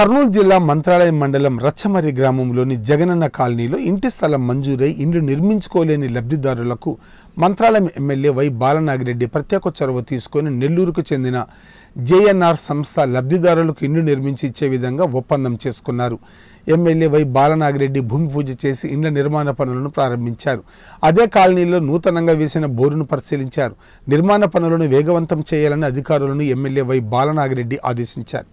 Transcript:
కర్నూలు జిల్లా మంత్రాలయం మండలం రచ్చమరి గ్రామంలోని జగనన్న కాలనీలో ఇంటి స్థలం మంజూరై ఇండ్లు నిర్మించుకోలేని లబ్ధిదారులకు మంత్రాలయం ఎమ్మెల్యే వై బాలనాగిరెడ్డి ప్రత్యేక చొరవ తీసుకొని నెల్లూరుకు చెందిన జేఎన్ఆర్ సంస్థ లబ్ధిదారులకు ఇండ్లు నిర్మించి ఇచ్చే విధంగా ఒప్పందం చేసుకున్నారు ఎమ్మెల్యే వై బాలనాగిరెడ్డి భూమి పూజ చేసి ఇండ్ల నిర్మాణ పనులను ప్రారంభించారు అదే కాలనీలో నూతనంగా వేసిన బోరును పరిశీలించారు నిర్మాణ పనులను వేగవంతం చేయాలని అధికారులను ఎమ్మెల్యే వై బాలనాగిరెడ్డి ఆదేశించారు